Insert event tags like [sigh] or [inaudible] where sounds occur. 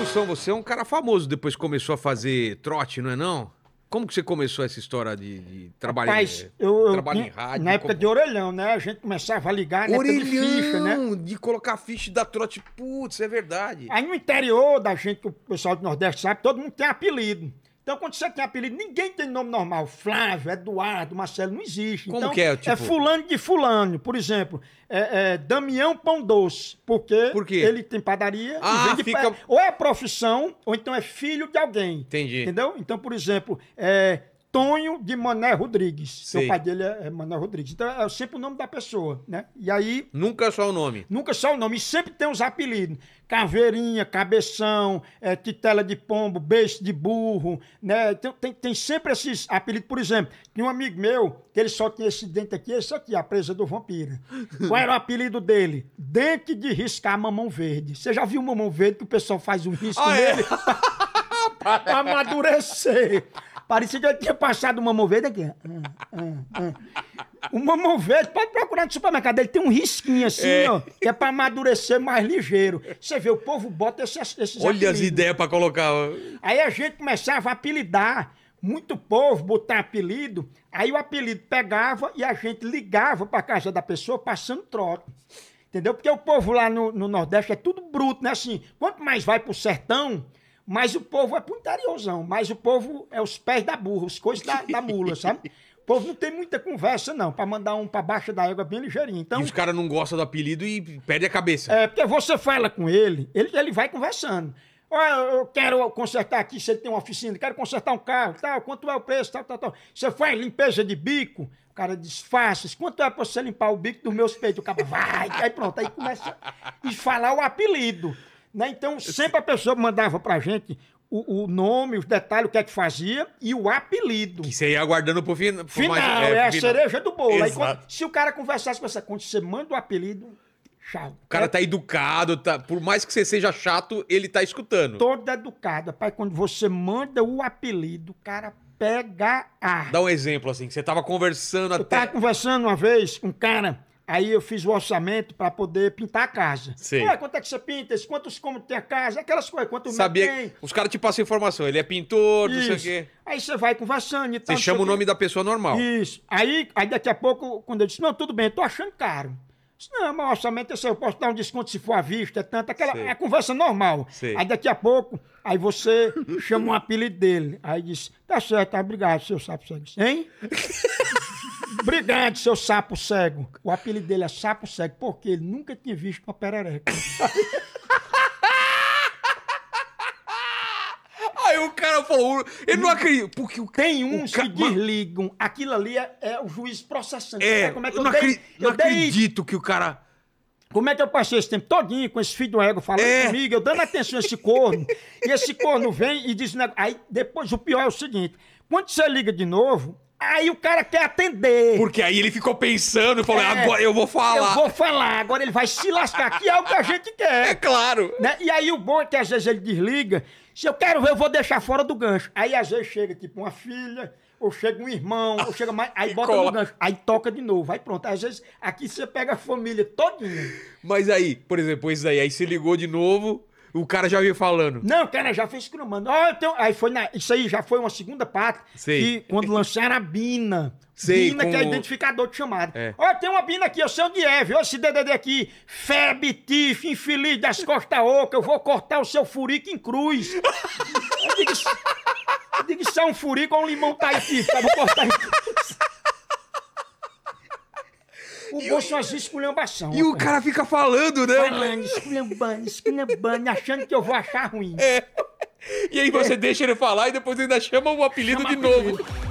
Assunção, você é um cara famoso depois que começou a fazer trote, não é não? Como que você começou essa história de, de trabalhar, eu, em rádio? Na época como... de orelhão, né? A gente começava a ligar na orelhão, época de ficha, né? de colocar ficha e dar trote. Putz, é verdade. Aí no interior da gente, o pessoal do Nordeste sabe, todo mundo tem apelido. Então, quando você tem apelido, ninguém tem nome normal. Flávio, Eduardo, Marcelo, não existe. Como então, que é? Tipo... É fulano de fulano, por exemplo. É, é Damião Pão Doce, porque por ele tem padaria. Ah, fica... Ou é profissão, ou então é filho de alguém. Entendi. Entendeu? Então, por exemplo, é Tonho de Mané Rodrigues. seu pai dele é, é Mané Rodrigues. Então é sempre o nome da pessoa, né? E aí. Nunca só o nome. Nunca só o nome. E sempre tem os apelidos: Caveirinha, Cabeção, é, Titela de Pombo, Beijo de Burro, né? Tem, então, tem, tem, sempre esses apelidos. Por exemplo, tinha um amigo meu que ele só tinha esse dente aqui, esse aqui, a presa do vampiro. Qual era o apelido dele? Dente de riscar mamão verde. Você já viu mamão verde que o pessoal faz um risco ah, é? nele? É? [laughs] amadurecer. Parecia que eu tinha passado uma moveda aqui. Hum, hum, hum. Uma moveda, pode procurar no supermercado, ele tem um risquinho assim, é. ó, que é pra amadurecer mais ligeiro. Você vê, o povo bota esses esses Olha apelidos. as ideias pra colocar. Aí a gente começava a apelidar muito povo botar apelido, aí o apelido pegava e a gente ligava para casa da pessoa passando troca. Entendeu? Porque o povo lá no, no Nordeste é tudo bruto, né? Assim, quanto mais vai pro sertão, mas o povo é interiorzão, mas o povo é os pés da burra, os coisas da, da mula, sabe? O povo não tem muita conversa, não, para mandar um para baixo da égua bem ligeirinho. Então, e os caras não gostam do apelido e perde a cabeça. É, porque você fala com ele, ele, ele vai conversando. Olha, eu quero consertar aqui, se ele tem uma oficina, quero consertar um carro, tal, quanto é o preço, tal, tal, tal. Você faz limpeza de bico, o cara disfarça, quanto é pra você limpar o bico dos meus peitos? O cara vai, aí pronto, aí começa a falar o apelido. Né? Então, sempre a pessoa mandava pra gente o, o nome, os detalhes, o que é que fazia e o apelido. Que você ia aguardando pro, fin... pro final. É, é, a é, final. cereja do bolo. Aí, quando, se o cara conversasse com você, quando você manda o apelido, Chato. O cara tá educado, tá, por mais que você seja chato, ele tá escutando. Toda educada, pai, quando você manda o apelido, o cara pega a. Dá um exemplo assim, que você tava conversando eu até. Eu tava conversando uma vez com um cara Aí eu fiz o orçamento para poder pintar a casa. Sim. Ué, quanto é que você pinta? Quantos como tem a casa? Aquelas coisas, quanto Sabia... tem. Os caras te passam informação, ele é pintor, Isso. não sei o quê. Aí você vai conversando e tal. Você chama o nome da pessoa normal. Isso. Aí, aí daqui a pouco, quando eu disse, não, tudo bem, eu tô achando caro. Não, mas orçamento é seu, eu posso dar um desconto se for à vista, é tanto, aquela é conversa normal. Sei. Aí daqui a pouco, aí você [laughs] chama um apelido dele. Aí diz, tá certo, tá, obrigado, seu sapo cego. Hein? [laughs] obrigado, seu sapo cego. O apelido dele é sapo cego, porque ele nunca tinha visto uma perereca. [laughs] cara falou, ele não acredita. Porque o, Tem uns ca... que desligam. Aquilo ali é, é o juiz processando. É, como é que eu, não, dei, eu não dei... acredito que o cara... Como é que eu passei esse tempo todinho com esse filho do ego falando é. comigo, eu dando atenção a esse corno. e esse corno vem e diz... Aí depois, o pior é o seguinte. Quando você liga de novo, Aí o cara quer atender. Porque aí ele ficou pensando, e falou, é, agora eu vou falar. Eu vou falar, agora ele vai se lascar, que é o que a gente quer. É claro. Né? E aí o bom é que às vezes ele desliga se eu quero ver, eu vou deixar fora do gancho. Aí às vezes chega tipo uma filha, ou chega um irmão, ou chega mais, aí [laughs] bota cola. no gancho, aí toca de novo, aí pronto. Às vezes aqui você pega a família todinha. Mas aí, por exemplo, esse aí, aí se ligou de novo, o cara já veio falando. Não, cara, já fez cromando. Oh, então, aí foi na, isso aí já foi uma segunda parte. Sei. Que quando lançaram a Bina. Sei, Bina, com... que é identificador de chamada. É. Ó, oh, tem uma Bina aqui, eu sei onde é, viu? Esse DDD aqui, Feb tif, infeliz das costas oca, eu vou cortar o seu furico em cruz. [laughs] eu digo, eu digo, isso é um furico ou um limão taiti, tá? Vou cortar em cruz. O bolso bolsonarismo esculhambação. E o cara fica falando, né? Falando, esculhambando, esculhambando, achando que eu vou achar ruim. É. E aí você é. deixa ele falar e depois ainda chama o apelido chama de novo. Apelido.